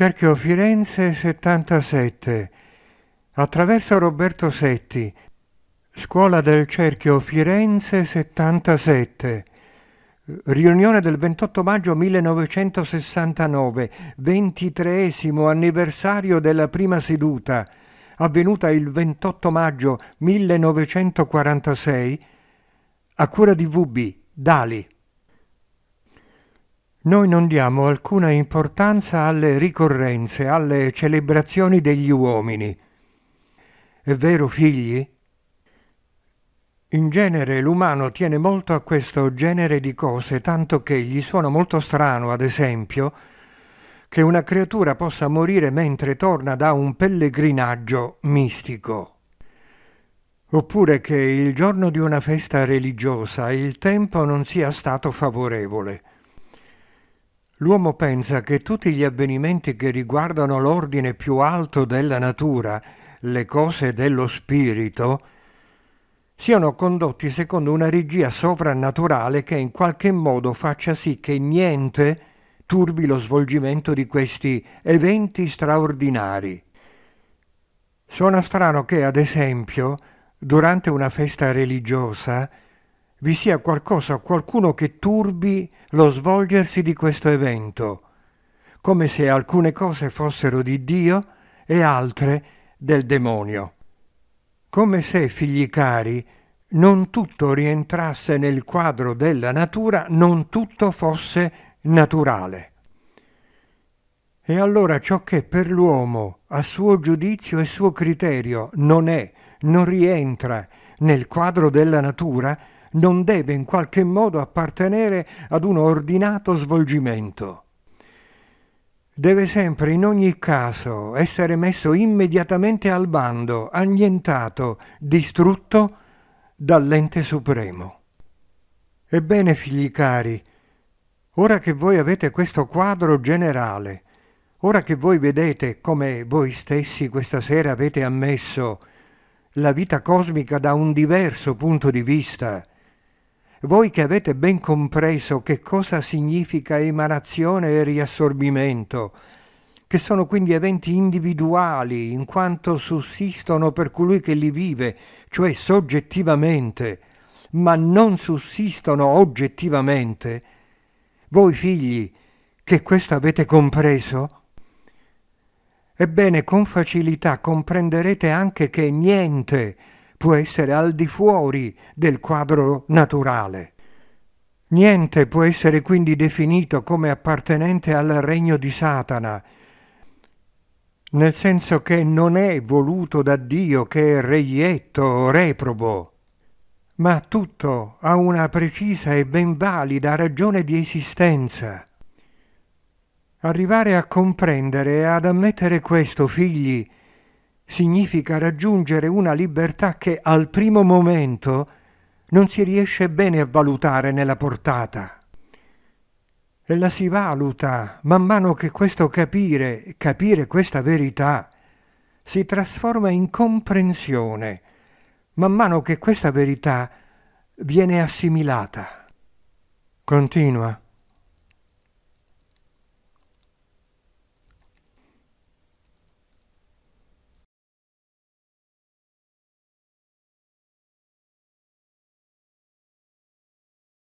Cerchio Firenze 77 Attraverso Roberto Setti Scuola del Cerchio Firenze 77 Riunione del 28 maggio 1969, ventitreesimo anniversario della prima seduta, avvenuta il 28 maggio 1946, a cura di VB, Dali. Noi non diamo alcuna importanza alle ricorrenze, alle celebrazioni degli uomini. È vero, figli? In genere l'umano tiene molto a questo genere di cose, tanto che gli suona molto strano, ad esempio, che una creatura possa morire mentre torna da un pellegrinaggio mistico. Oppure che il giorno di una festa religiosa il tempo non sia stato favorevole. L'uomo pensa che tutti gli avvenimenti che riguardano l'ordine più alto della natura, le cose dello spirito, siano condotti secondo una regia sovrannaturale che in qualche modo faccia sì che niente turbi lo svolgimento di questi eventi straordinari. Suona strano che, ad esempio, durante una festa religiosa, vi sia qualcosa, o qualcuno che turbi lo svolgersi di questo evento, come se alcune cose fossero di Dio e altre del demonio. Come se, figli cari, non tutto rientrasse nel quadro della natura, non tutto fosse naturale. E allora ciò che per l'uomo, a suo giudizio e suo criterio, non è, non rientra nel quadro della natura, non deve in qualche modo appartenere ad un ordinato svolgimento. Deve sempre in ogni caso essere messo immediatamente al bando, annientato, distrutto dall'ente supremo. Ebbene, figli cari, ora che voi avete questo quadro generale, ora che voi vedete come voi stessi questa sera avete ammesso la vita cosmica da un diverso punto di vista, voi che avete ben compreso che cosa significa emanazione e riassorbimento, che sono quindi eventi individuali in quanto sussistono per colui che li vive, cioè soggettivamente, ma non sussistono oggettivamente, voi figli, che questo avete compreso? Ebbene, con facilità comprenderete anche che niente può essere al di fuori del quadro naturale. Niente può essere quindi definito come appartenente al regno di Satana, nel senso che non è voluto da Dio che è reietto o reprobo, ma tutto ha una precisa e ben valida ragione di esistenza. Arrivare a comprendere e ad ammettere questo, figli, significa raggiungere una libertà che al primo momento non si riesce bene a valutare nella portata. E la si valuta man mano che questo capire, capire questa verità, si trasforma in comprensione, man mano che questa verità viene assimilata. Continua.